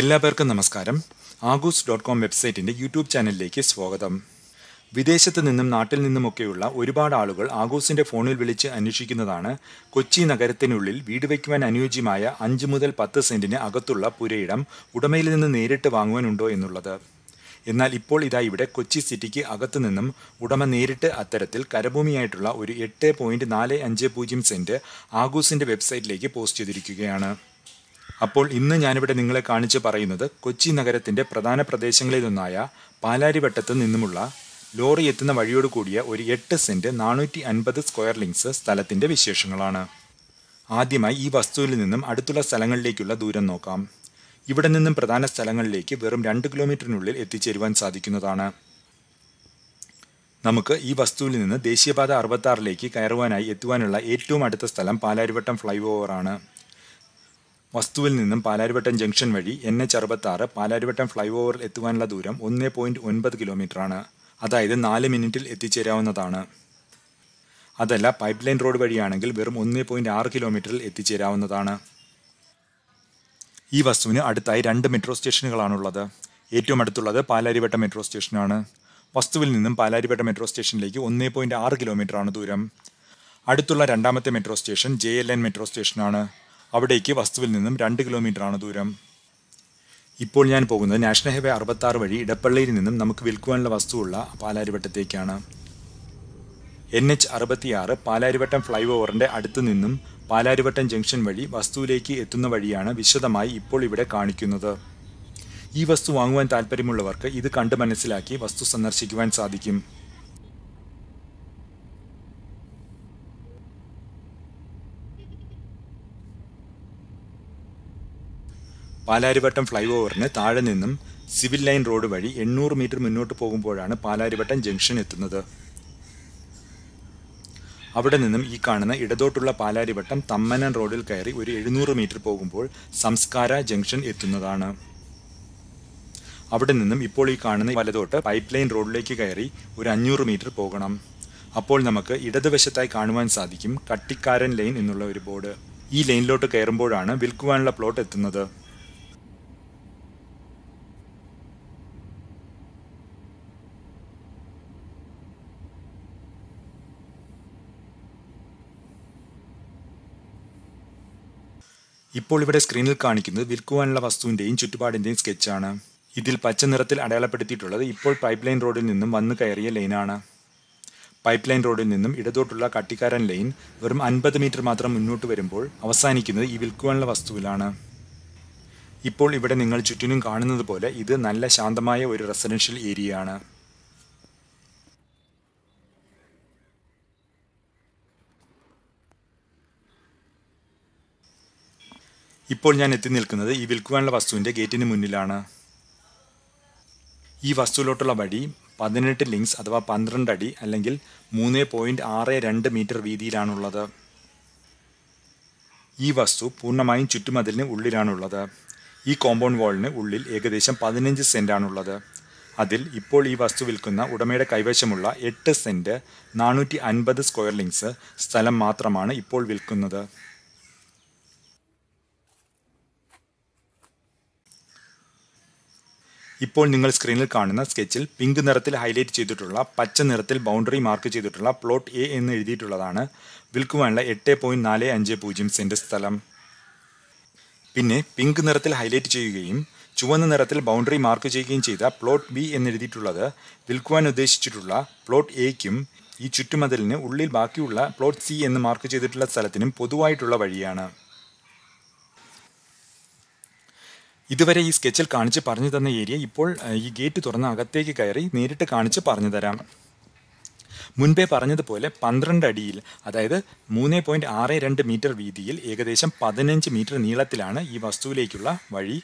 എല്ലാവർക്കും നമസ്കാരം ആഗൂസ് ഡോട്ട് കോം വെബ്സൈറ്റിൻ്റെ യൂട്യൂബ് ചാനലിലേക്ക് സ്വാഗതം വിദേശത്ത് നിന്നും നാട്ടിൽ നിന്നുമൊക്കെയുള്ള ഒരുപാട് ആളുകൾ ആഗൂസിൻ്റെ ഫോണിൽ വിളിച്ച് അന്വേഷിക്കുന്നതാണ് കൊച്ചി നഗരത്തിനുള്ളിൽ വീട് വയ്ക്കുവാൻ അനുയോജ്യമായ അഞ്ച് മുതൽ പത്ത് സെൻറ്റിന് അകത്തുള്ള പുരയിടം ഉടമയിൽ നിന്ന് നേരിട്ട് വാങ്ങുവാനുണ്ടോ എന്നുള്ളത് എന്നാൽ ഇപ്പോൾ ഇതാ ഇവിടെ കൊച്ചി സിറ്റിക്ക് അകത്തു നിന്നും ഉടമ നേരിട്ട് അത്തരത്തിൽ കരഭൂമിയായിട്ടുള്ള ഒരു എട്ട് പോയിൻറ്റ് നാല് അഞ്ച് പൂജ്യം സെൻറ്റ് ആഗൂസിൻ്റെ വെബ്സൈറ്റിലേക്ക് പോസ്റ്റ് ചെയ്തിരിക്കുകയാണ് അപ്പോൾ ഇന്ന് ഞാനിവിടെ നിങ്ങളെ കാണിച്ച് പറയുന്നത് കൊച്ചി നഗരത്തിൻ്റെ പ്രധാന പ്രദേശങ്ങളിൽ നിന്നായ പാലാരിവട്ടത്ത് നിന്നുമുള്ള ലോറി എത്തുന്ന വഴിയോട് കൂടിയ ഒരു എട്ട് സെൻറ്റ് നാനൂറ്റി അൻപത് സ്ക്വയർ ലിങ്സ് സ്ഥലത്തിൻ്റെ വിശേഷങ്ങളാണ് ആദ്യമായി ഈ വസ്തുവിൽ നിന്നും അടുത്തുള്ള സ്ഥലങ്ങളിലേക്കുള്ള ദൂരം നോക്കാം ഇവിടെ നിന്നും പ്രധാന സ്ഥലങ്ങളിലേക്ക് വെറും രണ്ട് കിലോമീറ്ററിനുള്ളിൽ എത്തിച്ചേരുവാൻ സാധിക്കുന്നതാണ് നമുക്ക് ഈ വസ്തുവിൽ നിന്ന് ദേശീയപാത അറുപത്താറിലേക്ക് കയറുവാനായി എത്തുവാനുള്ള ഏറ്റവും അടുത്ത സ്ഥലം പാലാരിവട്ടം ഫ്ലൈ ഓവറാണ് വസ്തുവിൽ നിന്നും പാലാരിവട്ടം ജംഗ്ഷൻ വഴി എൻ എച്ച് ആറ് പാലാരിവട്ടം ഫ്ലൈ ഓവറിൽ എത്തുവാനുള്ള ദൂരം ഒന്ന് പോയിന്റ് ഒൻപത് കിലോമീറ്ററാണ് അതായത് നാല് മിനിറ്റിൽ എത്തിച്ചേരാവുന്നതാണ് അതല്ല പൈപ്പ് ലൈൻ റോഡ് വഴിയാണെങ്കിൽ വെറും ഒന്ന് പോയിന്റ് ആറ് കിലോമീറ്ററിൽ എത്തിച്ചേരാവുന്നതാണ് ഈ വസ്തുവിന് അടുത്തായി രണ്ട് മെട്രോ സ്റ്റേഷനുകളാണുള്ളത് ഏറ്റവും അടുത്തുള്ളത് പാലാരിവട്ടം മെട്രോ സ്റ്റേഷനാണ് വസ്തുവിൽ നിന്നും പാലാരിവട്ടം മെട്രോ സ്റ്റേഷനിലേക്ക് ഒന്നേ പോയിന്റ് ആറ് കിലോമീറ്ററാണ് ദൂരം അടുത്തുള്ള രണ്ടാമത്തെ metro station J L N metro സ്റ്റേഷനാണ് അവിടേക്ക് വസ്തുവിൽ നിന്നും രണ്ട് കിലോമീറ്ററാണ് ദൂരം ഇപ്പോൾ ഞാൻ പോകുന്നത് നാഷണൽ ഹൈവേ അറുപത്താറ് വഴി ഇടപ്പള്ളിയിൽ നിന്നും നമുക്ക് വിൽക്കുവാനുള്ള വസ്തുവുള്ള പാലാരിവട്ടത്തേക്കാണ് എൻ എച്ച് അറുപത്തിയാറ് പാലാരിവട്ടം ഫ്ലൈ ഓവറിൻ്റെ അടുത്തു നിന്നും പാലാരിവട്ടം ജംഗ്ഷൻ വഴി വസ്തുവിലേക്ക് എത്തുന്ന വഴിയാണ് വിശദമായി ഇപ്പോൾ ഇവിടെ കാണിക്കുന്നത് ഈ വസ്തു വാങ്ങുവാൻ താൽപ്പര്യമുള്ളവർക്ക് ഇത് കണ്ട് മനസ്സിലാക്കി വസ്തു സന്ദർശിക്കുവാൻ സാധിക്കും പാലാരിവട്ടം ഫ്ലൈ ഓവറിന് താഴെ നിന്നും സിവിൽ ലൈൻ റോഡ് വഴി എണ്ണൂറ് മീറ്റർ മുന്നോട്ട് പോകുമ്പോഴാണ് പാലാരിവട്ടം ജംഗ്ഷൻ എത്തുന്നത് അവിടെ നിന്നും ഈ കാണുന്ന ഇടതോട്ടുള്ള പാലാരിവട്ടം തമ്മനൻ റോഡിൽ കയറി ഒരു എഴുന്നൂറ് മീറ്റർ പോകുമ്പോൾ സംസ്കാര ജംഗ്ഷൻ എത്തുന്നതാണ് അവിടെ നിന്നും ഇപ്പോൾ ഈ കാണുന്ന വലതോട്ട് പൈപ്പ് ലൈൻ റോഡിലേക്ക് കയറി ഒരു അഞ്ഞൂറ് മീറ്റർ പോകണം അപ്പോൾ നമുക്ക് ഇടതുവശത്തായി കാണുവാൻ സാധിക്കും കട്ടിക്കാരൻ ലൈൻ എന്നുള്ള ഒരു ബോർഡ് ഈ ലൈനിലോട്ട് കയറുമ്പോഴാണ് വിൽക്കുവാനുള്ള പ്ലോട്ട് എത്തുന്നത് ഇപ്പോൾ ഇവിടെ സ്ക്രീനിൽ കാണിക്കുന്നത് വിൽക്കുവാനുള്ള വസ്തുവിൻ്റെയും ചുറ്റുപാടിൻ്റെയും സ്കെച്ചാണ് ഇതിൽ പച്ച നിറത്തിൽ അടയാളപ്പെടുത്തിയിട്ടുള്ളത് ഇപ്പോൾ പൈപ്പ് ലൈൻ റോഡിൽ നിന്നും വന്നു കയറിയ ലൈനാണ് പൈപ്പ് ലൈൻ റോഡിൽ നിന്നും ഇടതോട്ടുള്ള കട്ടിക്കാരൻ ലൈൻ വെറും അൻപത് മീറ്റർ മാത്രം മുന്നോട്ട് വരുമ്പോൾ അവസാനിക്കുന്നത് ഈ വിൽക്കുവാനുള്ള വസ്തുവിലാണ് ഇപ്പോൾ ഇവിടെ നിങ്ങൾ ചുറ്റിനും കാണുന്നത് പോലെ ഇത് നല്ല ശാന്തമായ ഒരു റെസിഡൻഷ്യൽ ഏരിയയാണ് ഇപ്പോൾ ഞാൻ എത്തി നിൽക്കുന്നത് ഈ വിൽക്കുവാനുള്ള വസ്തുവിൻ്റെ ഗേറ്റിന് മുന്നിലാണ് ഈ വസ്തുവിലോട്ടുള്ള വഴി പതിനെട്ട് ലിങ്സ് അഥവാ പന്ത്രണ്ട് അടി അല്ലെങ്കിൽ മൂന്ന് പോയിൻ്റ് ആറ് രണ്ട് മീറ്റർ വീതിയിലാണുള്ളത് ഈ വസ്തു പൂർണ്ണമായും ചുറ്റുമതിലിന് ഉള്ളിലാണുള്ളത് ഈ കോമ്പൗണ്ട് വാളിന് ഉള്ളിൽ ഏകദേശം പതിനഞ്ച് സെൻറ്റാണുള്ളത് അതിൽ ഇപ്പോൾ ഈ വസ്തു വിൽക്കുന്ന ഉടമയുടെ കൈവശമുള്ള എട്ട് സെൻറ്റ് നാനൂറ്റി അൻപത് സ്ക്വയർ ലിങ്സ് സ്ഥലം മാത്രമാണ് ഇപ്പോൾ വിൽക്കുന്നത് ഇപ്പോൾ നിങ്ങൾ സ്ക്രീനിൽ കാണുന്ന സ്കെച്ചിൽ പിങ്ക് നിറത്തിൽ ഹൈലൈറ്റ് ചെയ്തിട്ടുള്ള പച്ച നിറത്തിൽ ബൗണ്ടറി മാർക്ക് ചെയ്തിട്ടുള്ള പ്ലോട്ട് എ എന്ന് എഴുതിയിട്ടുള്ളതാണ് വിൽക്കുവാനുള്ള എട്ട് പോയിന്റ് നാല് അഞ്ച് പൂജ്യം സെൻറ്റ് സ്ഥലം പിന്നെ പിങ്ക് നിറത്തിൽ ഹൈലൈറ്റ് ചെയ്യുകയും ചുവന്ന നിറത്തിൽ ബൗണ്ടറി മാർക്ക് ചെയ്യുകയും ചെയ്ത പ്ലോട്ട് ബി എന്നെഴുതിയിട്ടുള്ളത് വിൽക്കുവാൻ ഉദ്ദേശിച്ചിട്ടുള്ള പ്ലോട്ട് എയ്ക്കും ഈ ചുറ്റുമതിലിന് ഉള്ളിൽ ബാക്കിയുള്ള പ്ലോട്ട് സി എന്ന് മാർക്ക് ചെയ്തിട്ടുള്ള സ്ഥലത്തിനും പൊതുവായിട്ടുള്ള വഴിയാണ് ഇതുവരെ ഈ സ്കെച്ചിൽ കാണിച്ച് പറഞ്ഞു തന്ന ഏരിയ ഇപ്പോൾ ഈ ഗേറ്റ് തുറന്ന് അകത്തേക്ക് കയറി നേരിട്ട് കാണിച്ച് പറഞ്ഞു തരാം മുൻപേ പറഞ്ഞതുപോലെ പന്ത്രണ്ട് അടിയിൽ അതായത് മൂന്ന് പോയിന്റ് ആറ് രണ്ട് മീറ്റർ വീതിയിൽ ഏകദേശം പതിനഞ്ച് മീറ്റർ നീളത്തിലാണ് ഈ വസ്തുവിലേക്കുള്ള വഴി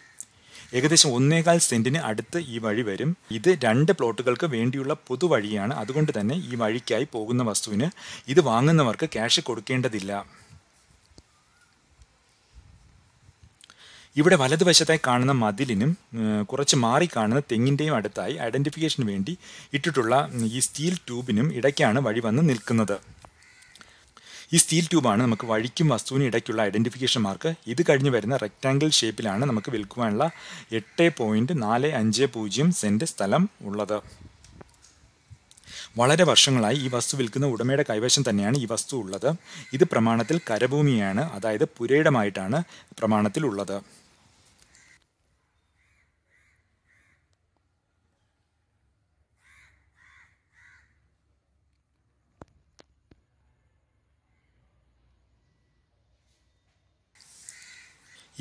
ഏകദേശം ഒന്നേകാൽ സെന്റിന് അടുത്ത് ഈ വഴി വരും ഇത് രണ്ട് പ്ലോട്ടുകൾക്ക് വേണ്ടിയുള്ള പൊതുവഴിയാണ് അതുകൊണ്ട് തന്നെ ഈ വഴിക്കായി പോകുന്ന വസ്തുവിന് ഇത് വാങ്ങുന്നവർക്ക് ക്യാഷ് കൊടുക്കേണ്ടതില്ല ഇവിടെ വലതുവശത്തായി കാണുന്ന മതിലിനും കുറച്ച് മാറി കാണുന്ന തെങ്ങിൻ്റെയും അടുത്തായി ഐഡൻറ്റിഫിക്കേഷന് വേണ്ടി ഇട്ടിട്ടുള്ള ഈ സ്റ്റീൽ ട്യൂബിനും ഇടയ്ക്കാണ് വഴി വന്ന് നിൽക്കുന്നത് ഈ സ്റ്റീൽ ട്യൂബാണ് നമുക്ക് വഴിക്കും വസ്തുവിനും ഇടയ്ക്കുള്ള ഐഡൻറ്റിഫിക്കേഷൻ മാർക്ക് ഇത് കഴിഞ്ഞ് വരുന്ന റെക്റ്റാങ്കിൾ ഷേപ്പിലാണ് നമുക്ക് വിൽക്കുവാനുള്ള എട്ട് പോയിൻറ്റ് നാല് അഞ്ച് പൂജ്യം സെൻറ്റ് സ്ഥലം ഉള്ളത് വളരെ വർഷങ്ങളായി ഈ വസ്തു വിൽക്കുന്ന ഉടമയുടെ കൈവശം തന്നെയാണ് ഈ വസ്തു ഉള്ളത് ഇത് പ്രമാണത്തിൽ കരഭൂമിയാണ് അതായത് പുരയിടമായിട്ടാണ് പ്രമാണത്തിൽ ഉള്ളത്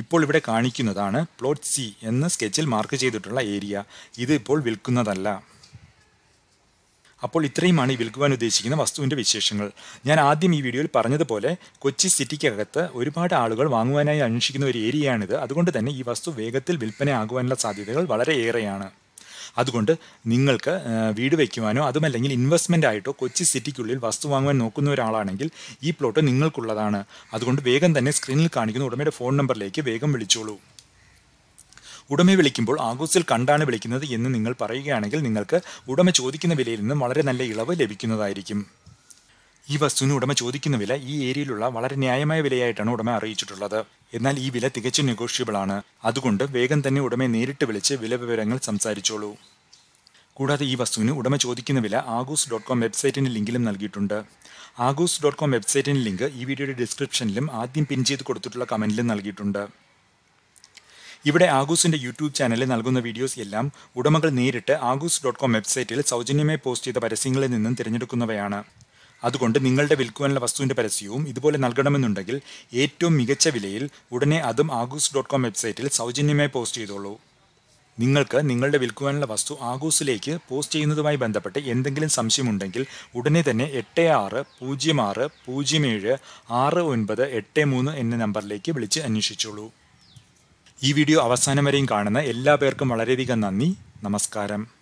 ഇപ്പോൾ ഇവിടെ കാണിക്കുന്നതാണ് പ്ലോട്ട് സി എന്ന സ്കെച്ചിൽ മാർക്ക് ചെയ്തിട്ടുള്ള ഏരിയ ഇത് ഇപ്പോൾ വിൽക്കുന്നതല്ല അപ്പോൾ ഇത്രയുമാണ് ഈ വിൽക്കുവാൻ ഉദ്ദേശിക്കുന്ന വസ്തുവിൻ്റെ വിശേഷങ്ങൾ ഞാൻ ആദ്യം ഈ വീഡിയോയിൽ പറഞ്ഞതുപോലെ കൊച്ചി സിറ്റിക്കകത്ത് ഒരുപാട് ആളുകൾ വാങ്ങുവാനായി അന്വേഷിക്കുന്ന ഒരു ഏരിയയാണിത് അതുകൊണ്ട് തന്നെ ഈ വസ്തു വേഗത്തിൽ ആകുവാനുള്ള സാധ്യതകൾ വളരെയേറെയാണ് അതുകൊണ്ട് നിങ്ങൾക്ക് വീട് വയ്ക്കുവാനോ അതുമല്ലെങ്കിൽ ഇൻവെസ്റ്റ്മെൻ്റ് ആയിട്ടോ കൊച്ചി സിറ്റിക്കുള്ളിൽ വസ്തു വാങ്ങുവാൻ നോക്കുന്ന ഒരാളാണെങ്കിൽ ഈ പ്ലോട്ട് നിങ്ങൾക്കുള്ളതാണ് അതുകൊണ്ട് വേഗം തന്നെ സ്ക്രീനിൽ കാണിക്കുന്ന ഉടമയുടെ ഫോൺ നമ്പറിലേക്ക് വേഗം വിളിച്ചോളൂ ഉടമയെ വിളിക്കുമ്പോൾ ആഗോസ്റ്റിൽ കണ്ടാണ് വിളിക്കുന്നത് എന്ന് നിങ്ങൾ പറയുകയാണെങ്കിൽ നിങ്ങൾക്ക് ഉടമ ചോദിക്കുന്ന വിലയിൽ നിന്നും വളരെ നല്ല ഇളവ് ലഭിക്കുന്നതായിരിക്കും ഈ വസ്തുവിന് ഉടമ ചോദിക്കുന്ന വില ഈ ഏരിയയിലുള്ള വളരെ ന്യായമായ വിലയായിട്ടാണ് ഉടമ അറിയിച്ചിട്ടുള്ളത് എന്നാൽ ഈ വില തികച്ചും നെഗോഷ്യബിൾ ആണ് അതുകൊണ്ട് വേഗം തന്നെ ഉടമയെ നേരിട്ട് വിളിച്ച് വില വിവരങ്ങൾ സംസാരിച്ചോളൂ കൂടാതെ ഈ വസ്തുവിന് ഉടമ ചോദിക്കുന്ന വില ആഗൂസ് ഡോട്ട് കോം വെബ്സൈറ്റിൻ്റെ ലിങ്കിലും നൽകിയിട്ടുണ്ട് ആഗൂസ് ഡോട്ട് കോം വെബ്സൈറ്റിൻ്റെ ലിങ്ക് ഈ വീഡിയോയുടെ ഡിസ്ക്രിപ്ഷനിലും ആദ്യം പിൻ ചെയ്ത് കൊടുത്തിട്ടുള്ള കമൻറ്റിലും നൽകിയിട്ടുണ്ട് ഇവിടെ ആഗൂസിൻ്റെ യൂട്യൂബ് ചാനലിൽ നൽകുന്ന വീഡിയോസ് എല്ലാം ഉടമകൾ നേരിട്ട് ആഗൂസ് ഡോട്ട് കോം വെബ്സൈറ്റിൽ സൗജന്യമായി പോസ്റ്റ് ചെയ്ത പരസ്യങ്ങളിൽ നിന്നും തിരഞ്ഞെടുക്കുന്നവയാണ് അതുകൊണ്ട് നിങ്ങളുടെ വിൽക്കുവാനുള്ള വസ്തുവിൻ്റെ പരസ്യവും ഇതുപോലെ നൽകണമെന്നുണ്ടെങ്കിൽ ഏറ്റവും മികച്ച വിലയിൽ ഉടനെ അതും ആഗൂസ് ഡോട്ട് കോം വെബ്സൈറ്റിൽ സൗജന്യമായി പോസ്റ്റ് ചെയ്തോളൂ നിങ്ങൾക്ക് നിങ്ങളുടെ വിൽക്കുവാനുള്ള വസ്തു ആഗൂസിലേക്ക് പോസ്റ്റ് ചെയ്യുന്നതുമായി ബന്ധപ്പെട്ട് എന്തെങ്കിലും സംശയമുണ്ടെങ്കിൽ ഉടനെ തന്നെ എട്ട് ആറ് പൂജ്യം ആറ് പൂജ്യം ഏഴ് ആറ് ഒൻപത് എട്ട് മൂന്ന് എന്ന നമ്പറിലേക്ക് വിളിച്ച് അന്വേഷിച്ചോളൂ ഈ വീഡിയോ അവസാനം വരെയും കാണുന്ന എല്ലാ പേർക്കും വളരെയധികം നന്ദി നമസ്കാരം